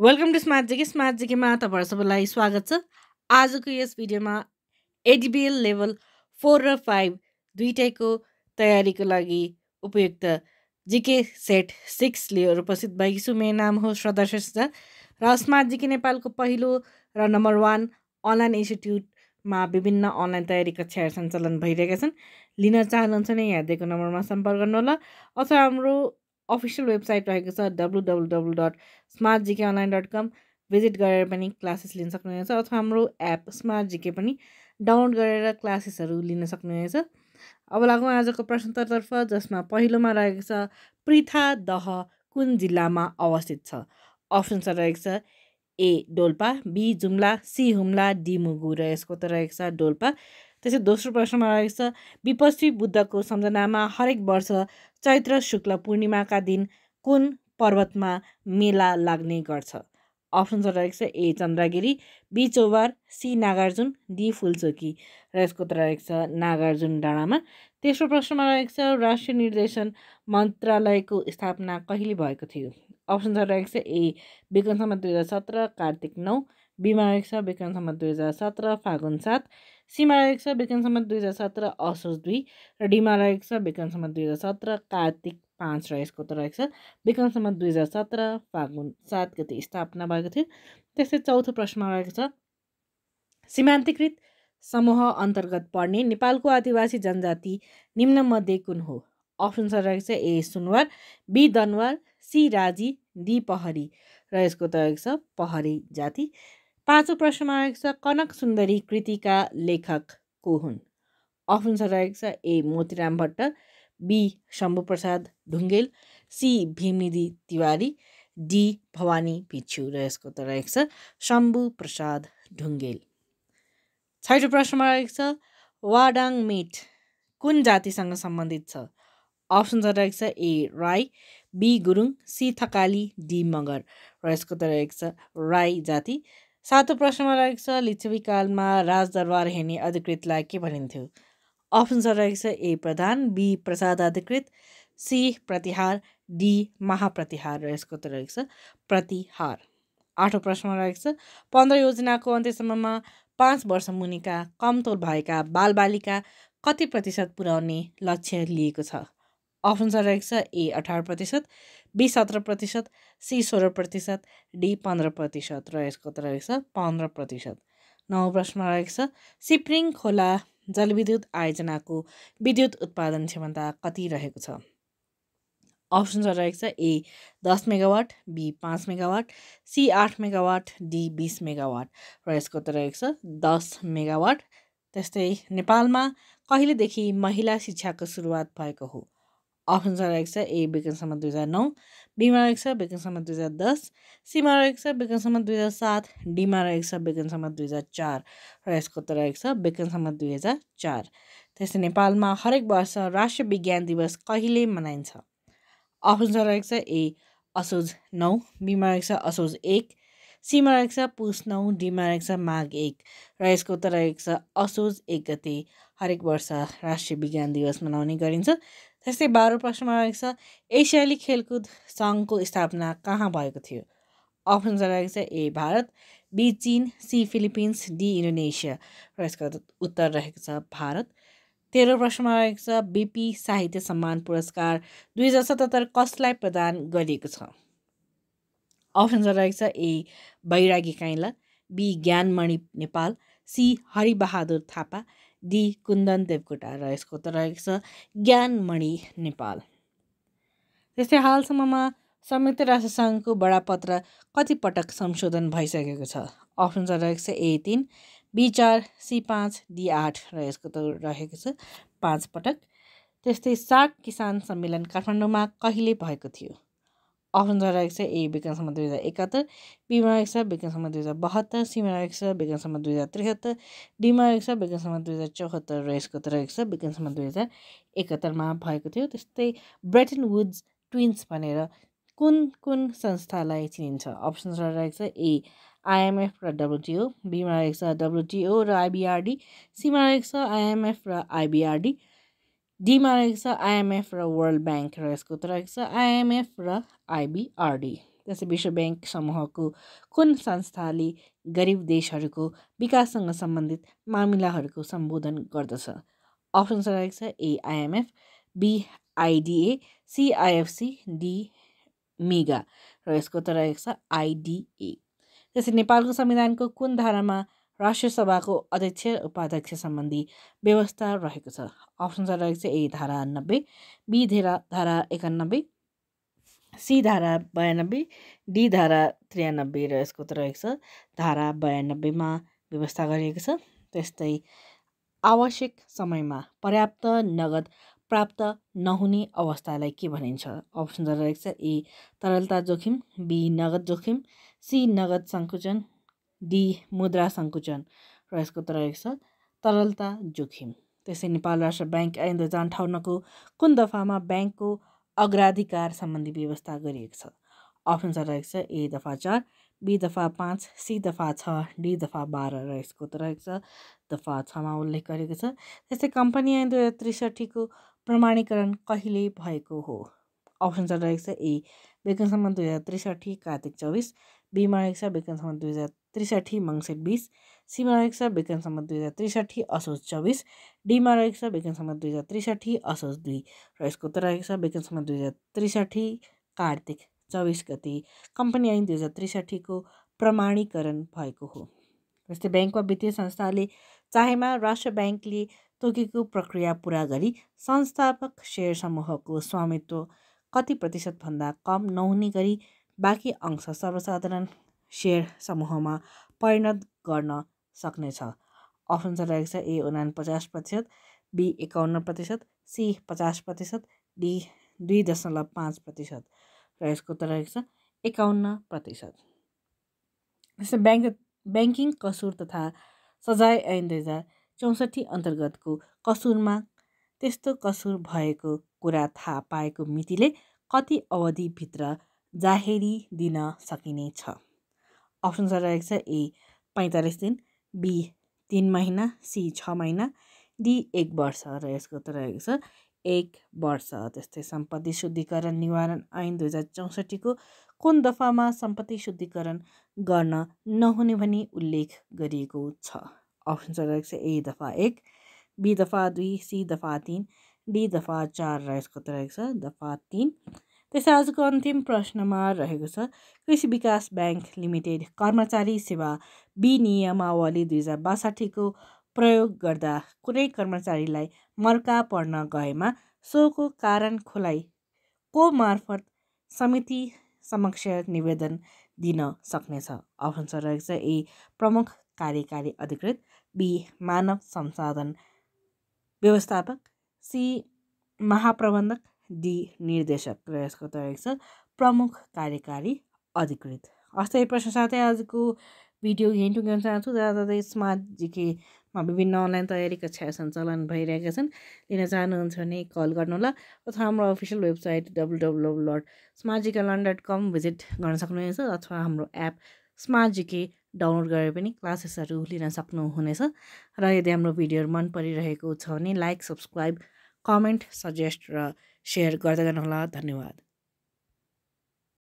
welcome to smart GK smart जिकेमा तपाईँहरू सबैलाई स्वागत छ आजको यस भिडियोमा एडिबिएल लेभल फोर र फाइभ दुइटैको तयारीको लागि उपयुक्त जिके सेट सिक्स लिएर उपस्थित भएकी छु मेरो नाम हो श्रद्धा श्रेष्ठ र स्मार्ट जिके नेपालको पहिलो र नम्बर वान अनलाइन इन्स्टिट्युटमा विभिन्न अनलाइन तयारी कक्षाहरू सञ्चालन भइरहेका छन् लिन चाहनुहुन्छ भने यहाँ दिएको नम्बरमा सम्पर्क गर्नु होला अथवा हाम्रो अफिसियल वेबसाइट रहेको छ W W W dot smart GK online dot com visit गरेर पनि क्लासेस लिन सक्नुहुनेछ अथवा हाम्रो एप स्मार्ट जिके पनि डाउनलोड गरेर क्लासेसहरू लिन सक्नुहुनेछ अब लागौँ आजको प्रश्नतर्फ जसमा पहिलोमा रहेको छ पृथा दह कुन जिल्लामा अवस्थित छ अप्सन्सहरू रहेको छ A Dolpa B Jumla C Humla D Mugu र यसको त रहेको छ डोल्पा त्यसै दोस्रो प्रश्नमा रहेको छ विपक्षी बुद्धको सम्झनामा हरेक वर्ष चैत्र शुक्ल पूर्णिमाका दिन कुन पर्वतमा मेला लाग्ने गर्छ अप्सन रहेको छ A Chandragiri B Chaubar C Nagarjun D Phulchoki र यसको उत्तर रहेको छ नागार्जुन डाँडामा तेस्रो प्रश्नमा रहेको छ राष्ट्रिय निर्देशन मन्त्रालयको स्थापना कहिले भएको थियो अप्सन रहेको छ ए विक्रमसम्म दुई हजार सत्र कार्तिक नौ बीमा रहेको छ विक्रमसम्म दुई हजार सत्र फागुन सात सीमा रहेको छ विक्रम दुई हजार सत्र असोज दुई र डिमा रहेको छ विक्रम दुई हजार सत्र कार्तिक पाँच र यसको त रहेको छ विक्रम दुई हजार सत्र फागुन सात गति स्थापना भएको थियो त्यस्तै चौथो प्रश्नमा रहेको छ सीमान्तीकृत समूह अन्तर्गत पर्ने नेपालको आदिवासी जनजाति निम्न मध्ये कुन हो अप्सन छ रहेको छ A Sunuwar B Danuwar C Raji D Pahari र यसको त रहेको छ पहरी जाति पाँचौँ प्रश्नमा रहेको छ कनक सुन्दरी कृतिका लेखक को हुन् छ रहेको छ A Motiram Bhatta B Shambhuprasad Dhungel C Bhimnidhi Tiwari D Bhawani Bhikshu र यसको त रहेको छ शम्भुप्रसाद ढुङ्गेल छैटौँ प्रश्नमा रहेको छ वाडाङ मेट कुन जातिसँग सम्बन्धित छ छ रहेको छ A Rai B Gurung C Thakali D Magar र यसको त रहेको छ राई जाति सातौँ प्रश्नमा रहेको छ लिच्छवी कालमा राजदरबार हेर्ने अधिकृतलाई के भनिन्थ्यो अप्सन्सहरू रहेको छ ए प्रधान बी प्रसाद अधिकृत सी प्रतिहार डी महाप्रतिहार र यसको त रहेको छ प्रतिहार आठौँ प्रश्नमा रहेको छ पन्ध्र योजनाको अन्त्यसम्ममा पाँच वर्ष मुनिका कमतोल भएका बालबालिका कति प्रतिशत पुर्याउने लक्ष्य लिएको छ अप्सन छ रहेको छ ए अठार प्रतिशत बी सत्र प्रतिशत सी सोह्र प्रतिशत डी पन्ध्र प्रतिशत र यसको त रहेको छ पन्ध्र प्रतिशत नौ प्रश्नमा रहेको छ सिप्रिङ खोला जलविद्युत आयोजनाको विद्युत उत्पादन क्षमता कति रहेको छ अप्सन्सहरू रहेको छ ए दस मेगावाट बी पाँच मेगावाट सी आठ मेगावाट डी बिस मेगावाट र यसको त रहेको छ दस मेगावाट त्यस्तै नेपालमा कहिलेदेखि महिला शिक्षाको सुरुवात भएको हो अप्सन्समा रहेको छ ए बेकनसम्म दुई हजार नौ बीमा रहेको छ बेकनसम्म दुई हजार दस सीमा रहेको छ बेकनसम्म दुई हजार सात डीमा रहेको छ बेकनसम्म दुई हजार चार र यसको त रहेको छ बेकनसम्म दुई हजार चार त्यस्तै नेपालमा हरेक वर्ष राष्ट्रिय विज्ञान दिवस कहिले मनाइन्छ अप्सन्समा रहेको छ ए असोज नौ बीमा रहेको छ असोज एक सीमा रहेको छ पुस नौ डीमा रहेको छ माघ एक र यसको त रहेको छ असोज एक गते हरेक वर्ष राष्ट्रिय विज्ञान दिवस मनाउने गरिन्छ त्यस्तै बाह्रौँ प्रश्नमा रहेको छ एसियाली खेलकुद सङ्घको स्थापना कहाँ भएको थियो अप्सन्स रहेको छ ए भारत बी चिन सी फिलिपिन्स डी इन्डोनेसिया र यसको उत्तर रहेको छ भारत तेह्र प्रश्नमा रहेको छ बिपी साहित्य सम्मान पुरस्कार दुई हजार सतहत्तर कसलाई प्रदान गरिएको छ अप्सन्स रहेको छ A Bairagi Kaila B Gyanmani Nepal C Haribahadur Thapa D Kundan Devkota र यसको त रहेको छ ज्ञानमणि नेपाल त्यस्तै हालसम्ममा संयुक्त राष्ट्रसङ्घको बडापत्र कतिपटक संशोधन भइसकेको छ अप्सन्सहरू रहेको छ ए तिन बी चार सी पाँच डी आठ र यसको त रहेको छ पाँच पटक त्यस्तै सार्क किसान सम्मेलन काठमाडौँमा कहिले भएको थियो रहेको छ ए विज्ञानसम्म दुई हजार एकात्तर হাজার रहेको छ विज्ञानसम्म दुई हजार बहत्तर सीमा रहेको छ विज्ञानसम्म दुई हजार त्रिहत्तर डिमा छ विज्ञानसम्म दुई हजार चौहत्तर र यसको त रहेको छ विज्ञानसम्म दुई हजार एकात्तरमा भएको थियो त्यस्तै ब्रेटन वुड्स ट्विन्स भनेर कुन कुन संस्थालाई चिनिन्छ अप्सन्सहरू रहेको छ ए आइएमएफ र डब्लुटिओ बिमा रहेको छ डब्लुटिओ र आइबिआरडी सीमा रहेको छ आइएमएफ र आइबिआरडी डीमा रहेको छ आइएमएफ र वर्ल्ड ब्याङ्क र यसको उत्तर रहेको छ आइएमएफ र आइबिआरडी त्यसै विश्व ब्याङ्क समूहको कुन संस्थाले गरिब देशहरूको विकाससँग सम्बन्धित मामिलाहरूको सम्बोधन गर्दछ अप्सन रहेको छ A IMF B IDA C IFC D mega र यसको उत्तर रहेको छ आइडिए त्यसै नेपालको संविधानको कुन धारामा राष्ट्रिय सभाको अध्यक्ष उपाध्यक्ष सम्बन्धी व्यवस्था रहेको छ अप्सन चाहिँ रहेको छ ए धारा नब्बे बी धारा धारा एकानब्बे सी धारा बयानब्बे डी धारा त्रियानब्बे र यसको त रहेको छ धारा बयानब्बेमा व्यवस्था गरिएको छ त्यस्तै आवश्यक समयमा पर्याप्त नगद प्राप्त नहुने अवस्थालाई के भनिन्छ अप्सन रहेको छ ए तरलता जोखिम बी नगद जोखिम सी नगद सङ्कुचन डी मुद्रा सङ्कुचन र यसको त रहेको छ तरलता जोखिम त्यसै नेपाल राष्ट्र ब्याङ्क ऐन दुई हजार कुन दफामा ब्याङ्कको अग्राधिकार सम्बन्धी व्यवस्था गरिएको छ अप्सन छ रहेको छ ए दफा चार बी दफा पाँच सी दफा छ डी दफा बाह्र र यसको त रहेको छ दफा छमा उल्लेख गरेको छ त्यस्तै कम्पनी ऐन दुई हजार त्रिसठीको प्रमाणीकरण कहिले भएको हो अप्सन छ रहेको छ ए बेकनसम्म दुई हजार त्रिसठी कार्तिक चौबिस बिमा रहेको छ विक्रमसम्म दुई हजार त्रिसठी मङ्सिर बिस सीमा रहेको छ विक्रमसम्म दुई हजार त्रिसठी असोज चौबिस डीमा रहेको छ विक्रमसम्म दुई हजार त्रिसठी असोज दुई र यसको उत्तर रहेको छ विक्रमसम्म दुई हजार त्रिसठी कार्तिक चौबिस गति कम्पनी ऐन दुई हजार त्रिसठीको प्रमाणीकरण भएको हो जस्तै वा वित्तीय संस्थाले चाहेमा राष्ट्र ब्याङ्कले तोकेको प्रक्रिया पुरा गरी संस्थापक सेयर समूहको स्वामित्व कति प्रतिशतभन्दा कम नहुने गरी बाँकी अंश सर्वसाधारण सेयर समूहमा परिणत गर्न सक्नेछ अप्सन चाहिँ रहेको छ ए उना पचास प्रतिशत बी एकाउन्न प्रतिशत सी पचास प्रतिशत डी दुई दशमलव पाँच प्रतिशत र यसको उत्तर रहेको छ एकाउन्न प्रतिशत जस्तै ब्याङ्क ब्याङ्किङ कसुर तथा सजाय ऐन दुई हजार चौसठी अन्तर्गतको कसुरमा त्यस्तो कसुर भएको कुरा थाहा पाएको मितिले कति अवधिभित्र जाहेरी दिन सकिने सकिनेछ छ रहेको छ ए पैँतालिस दिन बी तिन महिना सी छ महिना डी एक वर्ष र यसको उत्तर रहेको छ एक वर्ष त्यस्तै सम्पत्ति शुद्धिकरण निवारण ऐन दुई हजार चौसठीको कुन दफामा सम्पत्ति शुद्धिकरण गर्न नहुने भनी उल्लेख गरिएको छ अप्सन छ रहेको छ ए दफा एक बी दफा दुई सी दफा तिन डी दफा चार र यसको उत्तर रहेको छ दफा तिन त्यसै आजको अन्तिम प्रश्नमा रहेको छ कृषि विकास ब्याङ्क लिमिटेड कर्मचारी सेवा विनियमावली दुई हजार बासठीको प्रयोग गर्दा कुनै कर्मचारीलाई मर्का पर्न गएमा सोको कारण खोलाइ को मार्फत समिति समक्ष निवेदन दिन सक्नेछ अप्सन रहेको छ ए प्रमुख कार्यकारी अधिकृत बी मानव संसाधन व्यवस्थापक सी महाप्रबन्धक डी निर्देशक र यसको त छ प्रमुख कार्यकारी अधिकृत यही प्रश्न साथै आजको भिडियो यहीँ टुङ्गाउन चाहन्छु जहाँ स्मार्ट जिकेमा विभिन्न अनलाइन तयारी कक्षा सञ्चालन भइरहेका छन् लिन चाहनुहुन्छ भने कल गर्नु होला अथवा हाम्रो official website W W W dot smart GK online dot com visit गर्न सक्नुहुनेछ अथवा हाम्रो एप स्मार्ट जिके डाउनलोड गरेर पनि क्लासेसहरू लिन सक्नुहुनेछ र यदि हाम्रो भिडियोहरू मन परिरहेको छ भने लाइक सब्सक्राइब कमेन्ट सजेस्ट र सेयर गर्दै गर्नुहोला धन्यवाद